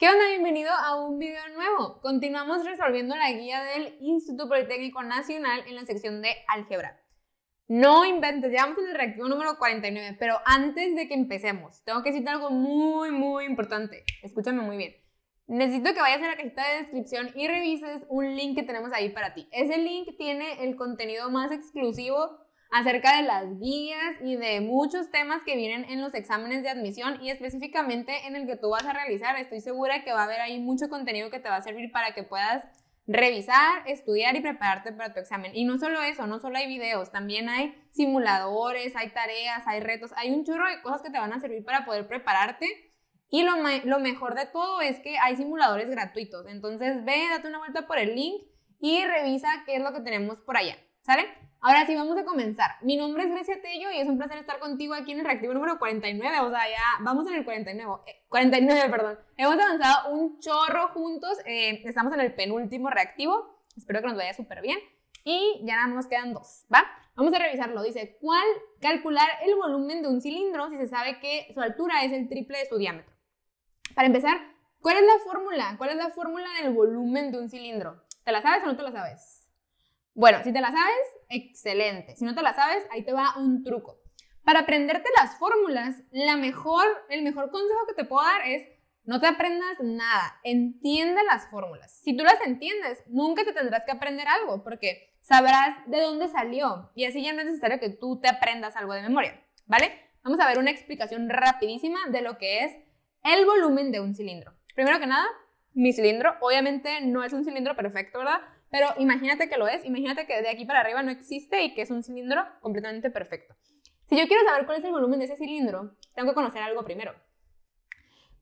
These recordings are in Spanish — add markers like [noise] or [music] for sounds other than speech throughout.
¿Qué onda? Bienvenido a un video nuevo. Continuamos resolviendo la guía del Instituto Politécnico Nacional en la sección de álgebra. No inventes, llegamos el reactivo número 49, pero antes de que empecemos, tengo que citar algo muy, muy importante. Escúchame muy bien. Necesito que vayas a la cajita de descripción y revises un link que tenemos ahí para ti. Ese link tiene el contenido más exclusivo acerca de las guías y de muchos temas que vienen en los exámenes de admisión y específicamente en el que tú vas a realizar. Estoy segura que va a haber ahí mucho contenido que te va a servir para que puedas revisar, estudiar y prepararte para tu examen. Y no solo eso, no solo hay videos, también hay simuladores, hay tareas, hay retos, hay un churro de cosas que te van a servir para poder prepararte. Y lo, lo mejor de todo es que hay simuladores gratuitos. Entonces ve, date una vuelta por el link y revisa qué es lo que tenemos por allá. ¿Sale? Ahora sí, vamos a comenzar. Mi nombre es Grecia Tello y es un placer estar contigo aquí en el reactivo número 49. O sea, ya vamos en el 49. 49, eh, perdón. Hemos avanzado un chorro juntos. Eh, estamos en el penúltimo reactivo. Espero que nos vaya súper bien. Y ya nada más nos quedan dos, ¿va? Vamos a revisarlo. Dice, ¿cuál calcular el volumen de un cilindro si se sabe que su altura es el triple de su diámetro? Para empezar, ¿cuál es la fórmula? ¿Cuál es la fórmula del volumen de un cilindro? ¿Te la sabes o no te la sabes? Bueno, si te la sabes, excelente. Si no te la sabes, ahí te va un truco. Para aprenderte las fórmulas, la mejor, el mejor consejo que te puedo dar es no te aprendas nada, entiende las fórmulas. Si tú las entiendes, nunca te tendrás que aprender algo porque sabrás de dónde salió y así ya no es necesario que tú te aprendas algo de memoria, ¿vale? Vamos a ver una explicación rapidísima de lo que es el volumen de un cilindro. Primero que nada, mi cilindro obviamente no es un cilindro perfecto, ¿verdad? Pero imagínate que lo es, imagínate que de aquí para arriba no existe y que es un cilindro completamente perfecto. Si yo quiero saber cuál es el volumen de ese cilindro, tengo que conocer algo primero.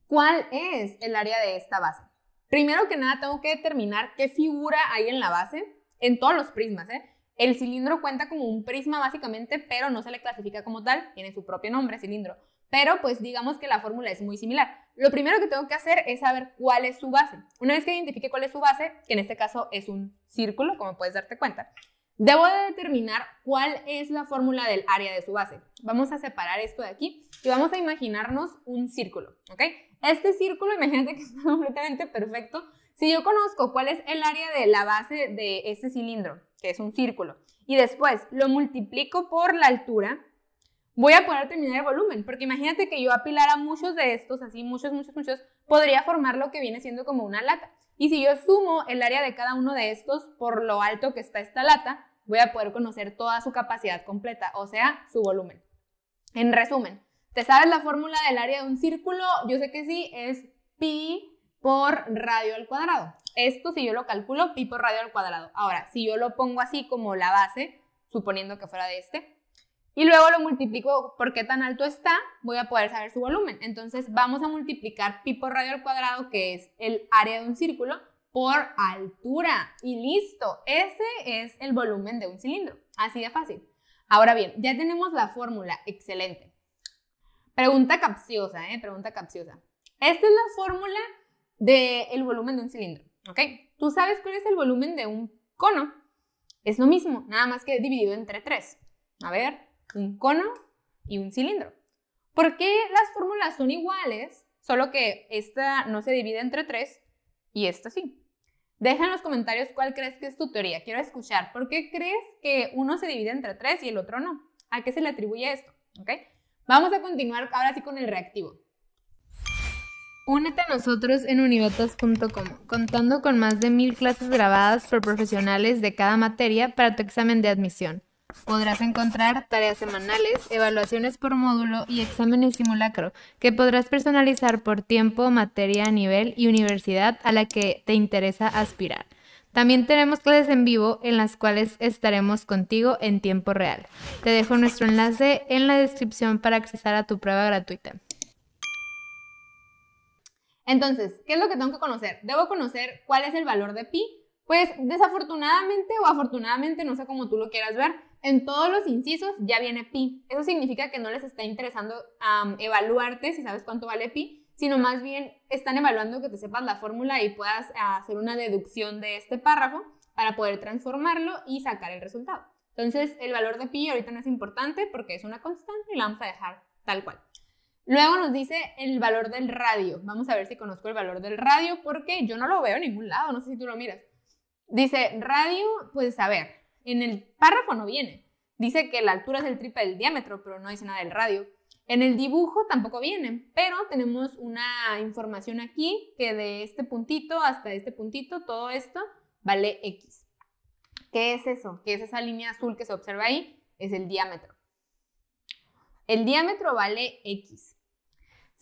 ¿Cuál es el área de esta base? Primero que nada, tengo que determinar qué figura hay en la base, en todos los prismas. ¿eh? El cilindro cuenta como un prisma básicamente, pero no se le clasifica como tal, tiene su propio nombre, cilindro. Pero pues digamos que la fórmula es muy similar. Lo primero que tengo que hacer es saber cuál es su base. Una vez que identifique cuál es su base, que en este caso es un círculo, como puedes darte cuenta, debo determinar cuál es la fórmula del área de su base. Vamos a separar esto de aquí y vamos a imaginarnos un círculo, ¿ok? Este círculo, imagínate que está [laughs] completamente perfecto. Si yo conozco cuál es el área de la base de este cilindro, que es un círculo, y después lo multiplico por la altura, voy a poder terminar el volumen, porque imagínate que yo apilara muchos de estos, así muchos, muchos, muchos, podría formar lo que viene siendo como una lata. Y si yo sumo el área de cada uno de estos por lo alto que está esta lata, voy a poder conocer toda su capacidad completa, o sea, su volumen. En resumen, ¿te sabes la fórmula del área de un círculo? Yo sé que sí, es pi por radio al cuadrado. Esto si yo lo calculo, pi por radio al cuadrado. Ahora, si yo lo pongo así como la base, suponiendo que fuera de este, y luego lo multiplico por qué tan alto está, voy a poder saber su volumen. Entonces vamos a multiplicar pi por radio al cuadrado, que es el área de un círculo, por altura. Y listo, ese es el volumen de un cilindro. Así de fácil. Ahora bien, ya tenemos la fórmula. Excelente. Pregunta capciosa, ¿eh? Pregunta capciosa. Esta es la fórmula del volumen de un cilindro, ¿ok? Tú sabes cuál es el volumen de un cono. Es lo mismo, nada más que dividido entre 3. A ver, un cono y un cilindro. ¿Por qué las fórmulas son iguales, solo que esta no se divide entre tres y esta sí? Deja en los comentarios cuál crees que es tu teoría. Quiero escuchar. ¿Por qué crees que uno se divide entre tres y el otro no? ¿A qué se le atribuye esto? Vamos a continuar ahora sí con el reactivo. Únete a nosotros en univotas.com, contando con más de mil clases grabadas por profesionales de cada materia para tu examen de admisión. Podrás encontrar tareas semanales, evaluaciones por módulo y exámenes simulacro que podrás personalizar por tiempo, materia, nivel y universidad a la que te interesa aspirar. También tenemos clases en vivo en las cuales estaremos contigo en tiempo real. Te dejo nuestro enlace en la descripción para accesar a tu prueba gratuita. Entonces, ¿qué es lo que tengo que conocer? Debo conocer cuál es el valor de pi. Pues desafortunadamente o afortunadamente, no sé cómo tú lo quieras ver, en todos los incisos ya viene pi. Eso significa que no les está interesando evaluarte si sabes cuánto vale pi, sino más bien están evaluando que te sepas la fórmula y puedas eh, hacer una deducción de este párrafo para poder transformarlo y sacar el resultado. Entonces, el valor de pi ahorita no es importante porque es una constante y la vamos a dejar tal cual. Luego nos dice el valor del radio. Vamos a ver si conozco el valor del radio porque yo no lo veo en ningún lado, no sé si tú lo miras. Dice radio, pues a ver, en el párrafo no viene. Dice que la altura es el triple del diámetro, pero no dice nada del radio. En el dibujo tampoco viene, pero tenemos una información aquí que de este puntito hasta este puntito, todo esto vale X. ¿Qué es eso? ¿Qué es esa línea azul que se observa ahí? Es el diámetro. El diámetro vale X.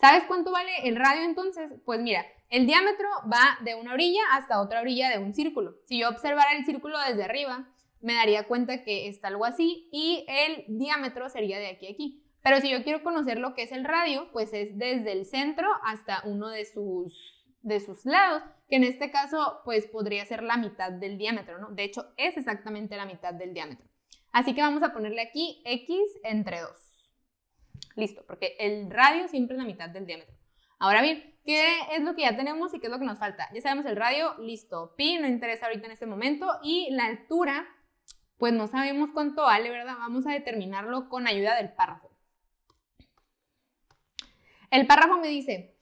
¿Sabes cuánto vale el radio entonces? Pues mira, el diámetro va de una orilla hasta otra orilla de un círculo. Si yo observara el círculo desde arriba, me daría cuenta que está algo así y el diámetro sería de aquí a aquí. Pero si yo quiero conocer lo que es el radio, pues es desde el centro hasta uno de sus, de sus lados, que en este caso pues podría ser la mitad del diámetro, ¿no? De hecho es exactamente la mitad del diámetro. Así que vamos a ponerle aquí x entre 2. Listo, porque el radio siempre es la mitad del diámetro. Ahora bien, ¿qué es lo que ya tenemos y qué es lo que nos falta? Ya sabemos el radio, listo, pi no interesa ahorita en este momento y la altura pues no sabemos cuánto vale, ¿verdad? Vamos a determinarlo con ayuda del párrafo. El párrafo me dice,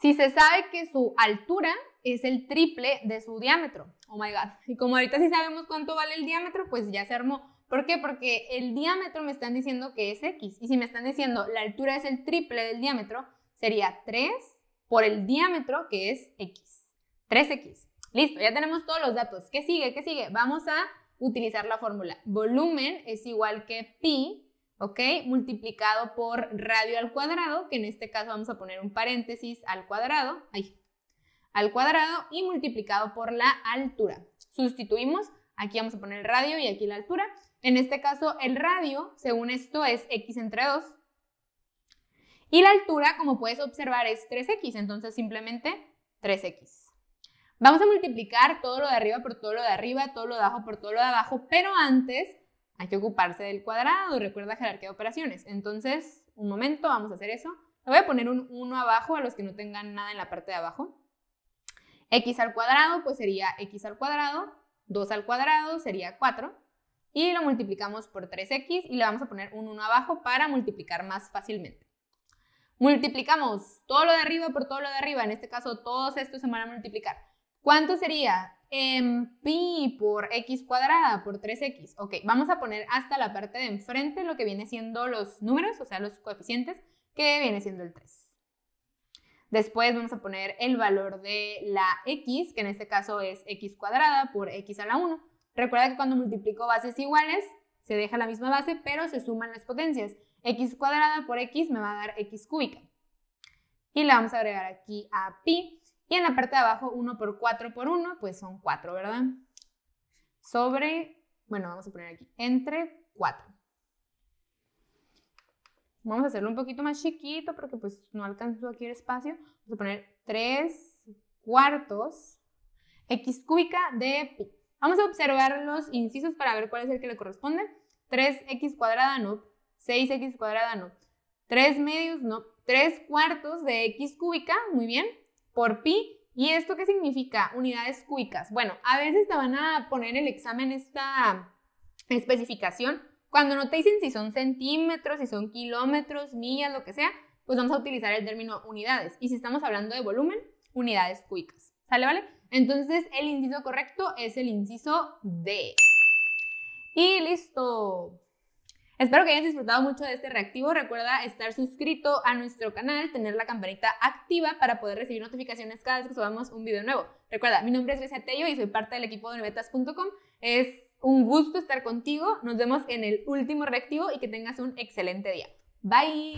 si se sabe que su altura es el triple de su diámetro, oh my god, y como ahorita sí sabemos cuánto vale el diámetro, pues ya se armó. ¿Por qué? Porque el diámetro me están diciendo que es X, y si me están diciendo la altura es el triple del diámetro, sería 3 por el diámetro que es X, 3X. Listo, ya tenemos todos los datos. ¿Qué sigue? ¿Qué sigue? Vamos a utilizar la fórmula. Volumen es igual que pi, ¿ok? Multiplicado por radio al cuadrado, que en este caso vamos a poner un paréntesis al cuadrado, ahí, al cuadrado y multiplicado por la altura. Sustituimos, aquí vamos a poner el radio y aquí la altura. En este caso el radio, según esto, es x entre 2. Y la altura, como puedes observar, es 3x, entonces simplemente 3x. Vamos a multiplicar todo lo de arriba por todo lo de arriba, todo lo de abajo por todo lo de abajo, pero antes hay que ocuparse del cuadrado, recuerda jerarquía de operaciones. Entonces, un momento, vamos a hacer eso. Le voy a poner un 1 abajo a los que no tengan nada en la parte de abajo. x al cuadrado, pues sería x al cuadrado, 2 al cuadrado sería 4, y lo multiplicamos por 3x y le vamos a poner un 1 abajo para multiplicar más fácilmente. Multiplicamos todo lo de arriba por todo lo de arriba, en este caso todos estos se van a multiplicar. ¿Cuánto sería? En pi por x cuadrada por 3x. Ok, vamos a poner hasta la parte de enfrente lo que viene siendo los números, o sea, los coeficientes, que viene siendo el 3. Después vamos a poner el valor de la x, que en este caso es x cuadrada por x a la 1. Recuerda que cuando multiplico bases iguales, se deja la misma base, pero se suman las potencias. x cuadrada por x me va a dar x cúbica. Y la vamos a agregar aquí a pi, y en la parte de abajo, 1 por 4 por 1, pues son 4, ¿verdad? Sobre, bueno, vamos a poner aquí, entre 4. Vamos a hacerlo un poquito más chiquito porque pues no alcanzó aquí el espacio. Vamos a poner 3 cuartos x cúbica de pi. Vamos a observar los incisos para ver cuál es el que le corresponde. 3x cuadrada no, 6x cuadrada no, 3 medios no, 3 cuartos de x cúbica, muy bien por pi. ¿Y esto qué significa? Unidades cuicas. Bueno, a veces te van a poner el examen esta especificación. Cuando no te dicen si son centímetros, si son kilómetros, millas, lo que sea, pues vamos a utilizar el término unidades. Y si estamos hablando de volumen, unidades cuicas. ¿Sale, vale? Entonces, el inciso correcto es el inciso D. Y listo. Espero que hayas disfrutado mucho de este reactivo. Recuerda estar suscrito a nuestro canal, tener la campanita activa para poder recibir notificaciones cada vez que subamos un video nuevo. Recuerda, mi nombre es Grecia Tello y soy parte del equipo de Nuevetas.com. Es un gusto estar contigo. Nos vemos en el último reactivo y que tengas un excelente día. Bye.